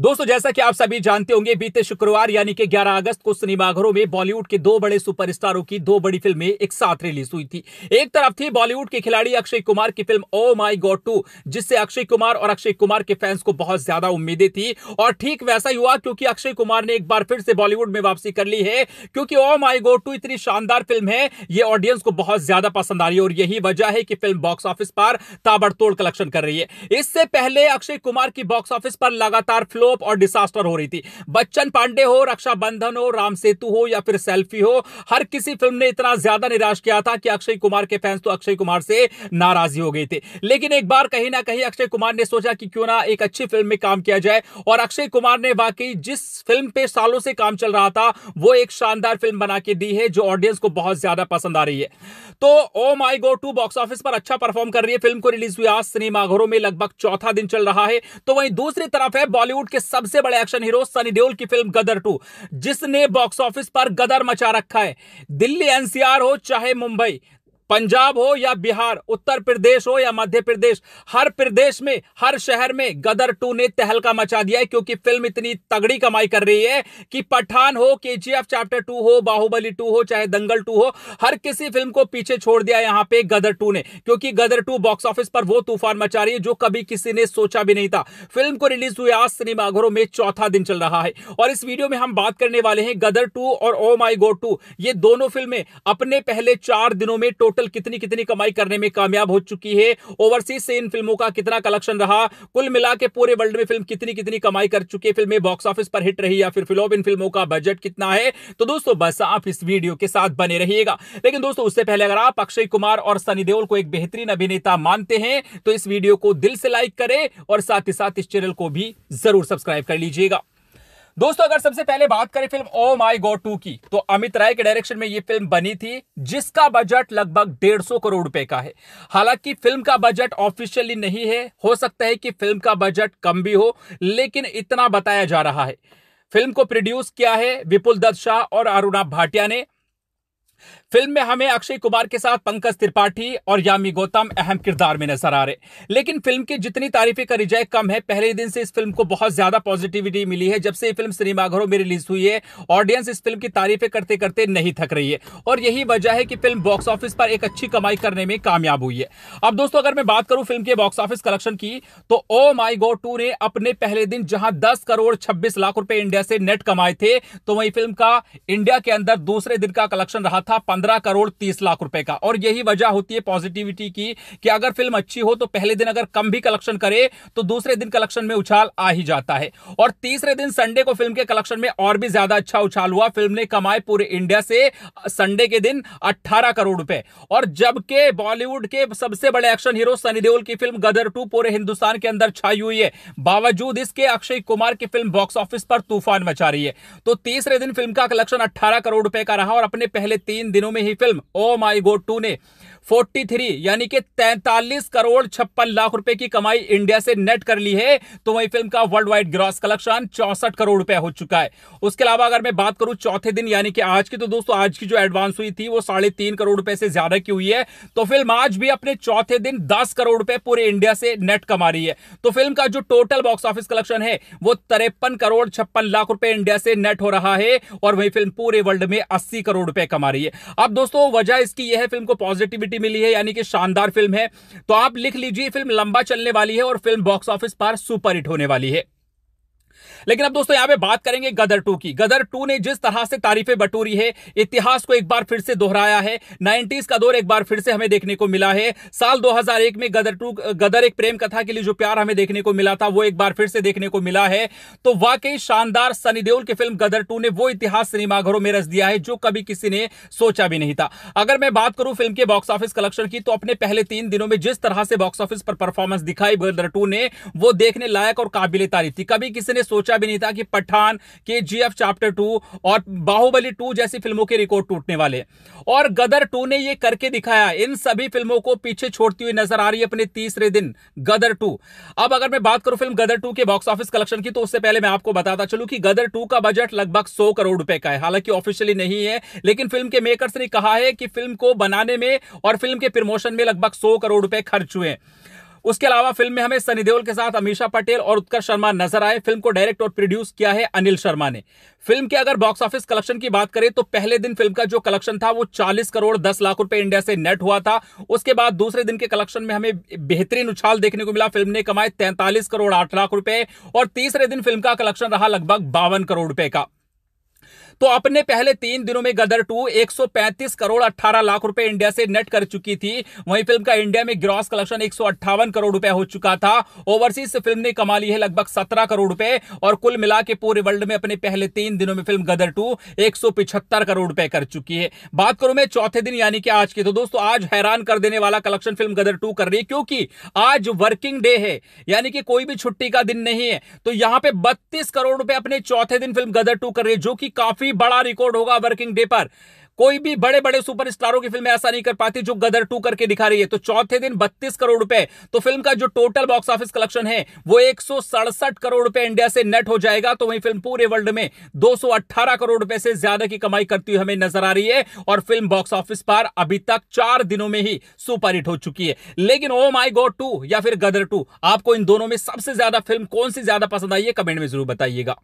दोस्तों जैसा कि आप सभी जानते होंगे बीते शुक्रवार यानी कि 11 अगस्त को सिनेमाघरों में बॉलीवुड के दो बड़े सुपरस्टारों की दो बड़ी फिल्में एक साथ रिलीज हुई थी एक तरफ थी बॉलीवुड के खिलाड़ी अक्षय कुमार की film oh my God two जिससे अक्षय कुमार और अक्षय कुमार के फैंस को बहुत ज्यादा उम्मीदें थी और ठीक वैसा ही हुआ क्योंकि अक्षय कुमार ने एक बार फिर से बॉलीवुड में वापसी कर ली है क्योंकि ओ माई गॉड टू इतनी शानदार फिल्म है ये ऑडियंस को बहुत ज्यादा पसंद आ रही है और यही वजह है कि फिल्म बॉक्स ऑफिस पर ताबड़तोड़ कलेक्शन कर रही है इससे पहले अक्षय कुमार की बॉक्स ऑफिस पर लगातार फ्लो स्लोप और डिसास्टर हो रही थी बच्चन पांडे हो रक्षाबंधन हो राम सेतु हो या फिर सेल्फी हो हर किसी फिल्म ने इतना ज्यादा निराश किया था कि अक्षय कुमार के फैंस तो अक्षय कुमार से नाराजी हो गए थे लेकिन एक बार कहीं ना कहीं अक्षय कुमार ने सोचा कि क्यों ना एक अच्छी फिल्म में काम किया जाए और अक्षय कुमार ने वाकई जिस फिल्म पे सालों से काम चल रहा था वो एक शानदार फिल्म बना के दी है जो ऑडियंस को बहुत ज्यादा पसंद आ रही है तो oh my God two box office पर अच्छा परफॉर्म कर रही है फिल्म को रिलीज हुई आज सिनेमाघरों में लगभग चौथा दिन चल रहा है तो वहीं दूसरी तरफ है बॉलीवुड के के सबसे बड़े एक्शन हीरो सनी देओल की फिल्म गदर टू जिसने बॉक्स ऑफिस पर गदर मचा रखा है दिल्ली एनसीआर हो चाहे मुंबई पंजाब हो या बिहार उत्तर प्रदेश हो या मध्य प्रदेश हर प्रदेश में हर शहर में गदर टू ने तहलका मचा दिया है क्योंकि फिल्म इतनी तगड़ी कमाई कर रही है कि पठान हो के चैप्टर टू हो बाहुबली टू हो चाहे दंगल टू हो हर किसी फिल्म को पीछे छोड़ दिया यहां पे गदर टू ने क्योंकि गदर टू बॉक्स ऑफिस पर वो तूफान मचा रही है जो कभी किसी ने सोचा भी नहीं था फिल्म को रिलीज हुए आज सिनेमाघरों में चौथा दिन चल रहा है और इस वीडियो में हम बात करने वाले हैं गदर टू और ओ माई गो टू ये दोनों फिल्में अपने पहले चार दिनों में टोटल टोटल कितनी कितनी कमाई करने में कामयाब हो चुकी है ओवरसीज से इन फिल्मों का कितना कलेक्शन रहा कुल मिला के पूरे वर्ल्ड में फिल्म कितनी कितनी कमाई कर चुकी है फिल्में बॉक्स ऑफिस पर हिट रही या फिर फिलोब इन फिल्मों का बजट कितना है तो दोस्तों बस आप इस वीडियो के साथ बने रहिएगा लेकिन दोस्तों उससे पहले अगर आप अक्षय कुमार और सनी देओल को एक बेहतरीन अभिनेता मानते हैं तो इस वीडियो को दिल से लाइक करें और साथ ही साथ इस चैनल को भी जरूर सब्सक्राइब कर लीजिएगा दोस्तों अगर सबसे पहले बात करें film O my God to की तो अमित राय के डायरेक्शन में ये फिल्म बनी थी जिसका बजट लगभग डेढ़ सौ करोड़ रुपए का है हालांकि फिल्म का बजट ऑफिशियली नहीं है हो सकता है कि फिल्म का बजट कम भी हो लेकिन इतना बताया जा रहा है फिल्म को प्रोड्यूस किया है विपुल दत्त शाह और अरुणा भाटिया ने फिल्म में हमें अक्षय कुमार के साथ पंकज त्रिपाठी और यामी गौतम अहम किरदार में नजर आ रहे लेकिन फिल्म की जितनी तारीफें करी जाए कम है पहले दिन से इस फिल्म को बहुत ज्यादा पॉजिटिविटी मिली है जब से फिल्म सिनेमाघरों में रिलीज हुई है ऑडियंस इस फिल्म की तारीफें करते करते नहीं थक रही है और यही वजह है कि फिल्म बॉक्स ऑफिस पर एक अच्छी कमाई करने में कामयाब हुई है अब दोस्तों अगर मैं बात करूं फिल्म के बॉक्स ऑफिस कलेक्शन की तो ओ माई गो टू ने अपने पहले दिन जहां दस करोड़ छब्बीस लाख रुपए इंडिया से नेट कमाए थे तो वही फिल्म का इंडिया के अंदर दूसरे दिन का कलेक्शन रहा था पंद्रह करोड़ तीस लाख रुपए का और यही वजह होती है पॉजिटिविटी की कि अगर फिल्म अच्छी हो तो पहले दिन अगर कम भी कलेक्शन करे तो दूसरे दिन कलेक्शन में उछाल आ ही जाता है और तीसरे दिन संडे को फिल्म के कलेक्शन में और भी ज्यादा अच्छा उछाल हुआ फिल्म ने कमाए पूरे इंडिया से संडे के दिन अट्ठारह करोड़ रुपए और जबकि बॉलीवुड के सबसे बड़े एक्शन हीरो सनी देओल की फिल्म गदर टू पूरे हिंदुस्तान के अंदर छाई हुई है बावजूद इसके अक्षय कुमार की फिल्म बॉक्स ऑफिस पर तूफान मचा रही है तो तीसरे दिन फिल्म का कलेक्शन अट्ठारह करोड़ रुपए का रहा और अपने पहले तीन तीन दिनों में ही फिल्म ओ माई गोड टू ने 43 यानी कि 43 करोड़ छप्पन लाख रुपए की कमाई इंडिया से नेट कर ली है तो वही फिल्म का वर्ल्ड वाइड ग्रॉस कलेक्शन चौसठ करोड़ रुपए हो चुका है उसके अलावा अगर मैं बात करूं चौथे दिन यानी कि आज की तो दोस्तों आज की जो एडवांस हुई थी वो साढ़े तीन करोड़ रुपए से ज्यादा की हुई है तो फिल्म आज भी अपने चौथे दिन दस करोड़ रुपए पूरे इंडिया से नेट कमा रही है तो फिल्म का जो टोटल बॉक्स ऑफिस कलेक्शन है वो तिरपन करोड़ छप्पन लाख रुपए इंडिया से नेट हो रहा है और वही फिल्म पूरे वर्ल्ड में अस्सी करोड़ रुपए कमा रही है है अब दोस्तों वजह इसकी यह है फिल्म को पॉजिटिविटी मिली है यानी कि शानदार फिल्म है तो आप लिख लीजिए फिल्म लंबा चलने वाली है और फिल्म बॉक्स ऑफिस पर सुपर हिट होने वाली है लेकिन अब दोस्तों यहां पे बात करेंगे गदर टू की गदर टू ने जिस तरह से तारीफें बटोरी है इतिहास को एक बार फिर से दोहराया है नाइनटीज का दौर एक बार फिर से हमें देखने को मिला है साल 2001 में गदर टू गदर एक प्रेम कथा के लिए जो प्यार हमें देखने को मिला था वो एक बार फिर से देखने को मिला है तो वाकई शानदार सनी देओल की फिल्म गदर टू ने वो इतिहास सिनेमाघरों में रच दिया है जो कभी किसी ने सोचा भी नहीं था अगर मैं बात करूं फिल्म के बॉक्स ऑफिस कलेक्शन की तो अपने पहले तीन दिनों में जिस तरह से बॉक्स ऑफिस परफॉर्मेंस दिखाई गदर टू ने वो देखने लायक और काबिल तारीफ थी कभी किसी ने सोचा भी नहीं था कि पठान के जी एफ चैप्टर टू और बाहुबली टू जैसी फिल्मों के रिकॉर्ड टूटने वाले और गदर टू ने ये करके दिखाया इन सभी फिल्मों को पीछे छोड़ती हुई नजर आ रही है अपने तीसरे दिन गदर टू अब अगर मैं बात करूं फिल्म गदर टू के बॉक्स ऑफिस कलेक्शन की तो उससे पहले मैं आपको बताता चलू कि गदर टू का बजट लगभग सौ करोड़ रुपए का है हालांकि ऑफिशियली नहीं है लेकिन फिल्म के मेकर्स ने कहा है कि फिल्म को बनाने में और फिल्म के प्रमोशन में लगभग सौ करोड़ रुपए खर्च हुए उसके अलावा फिल्म में हमें सनी देओल के साथ अमीषा पटेल और उत्कर्ष शर्मा नजर आए फिल्म को डायरेक्ट और प्रोड्यूस किया है अनिल शर्मा ने फिल्म के अगर बॉक्स ऑफिस कलेक्शन की बात करें तो पहले दिन फिल्म का जो कलेक्शन था वो चालीस करोड़ दस लाख रुपए इंडिया से नेट हुआ था उसके बाद दूसरे दिन के कलेक्शन में हमें बेहतरीन उछाल देखने को मिला फिल्म ने कमाए तैंतालीस करोड़ आठ लाख रुपए और तीसरे दिन फिल्म का कलेक्शन रहा लगभग बावन करोड़ रुपए का तो अपने पहले तीन दिनों में गदर टू 135 करोड़ 18 लाख रुपए इंडिया से नेट कर चुकी थी वहीं फिल्म का इंडिया में ग्रॉस कलेक्शन एक करोड़ रुपए हो चुका था ओवरसीज फिल्म ने कमा ली है लगभग सत्रह करोड़ रुपए और कुल मिला के पूरे वर्ल्ड में अपने पहले तीन दिनों में फिल्म गदर टू एक करोड़ रुपए कर चुकी है बात करूं मैं चौथे दिन यानी कि आज की तो दोस्तों आज हैरान कर देने वाला कलेक्शन फिल्म गदर टू कर रही है क्योंकि आज वर्किंग डे है यानी कि कोई भी छुट्टी का दिन नहीं है तो यहां पे बत्तीस करोड़ रुपए अपने चौथे दिन फिल्म गदर टू कर रही है जो कि काफी भी बड़ा रिकॉर्ड होगा वर्किंग डे पर कोई भी बड़े बड़े सुपरस्टारों की फिल्में ऐसा नहीं कर पाती जो गदर टू करके दिखा रही है तो चौथे दिन 32 करोड़ रुपए तो फिल्म का जो टोटल बॉक्स ऑफिस कलेक्शन है वो एक करोड़ रुपए इंडिया से नेट हो जाएगा तो वही फिल्म पूरे वर्ल्ड में 218 करोड़ रुपए से ज्यादा की कमाई करती हुई हमें नजर आ रही है और फिल्म बॉक्स ऑफिस पर अभी तक चार दिनों में ही सुपरहिट हो चुकी है लेकिन ओ माई गॉड टू या फिर गदर टू आपको इन दोनों में सबसे ज्यादा फिल्म कौन सी ज्यादा पसंद आई है कमेंट में जरूर बताइएगा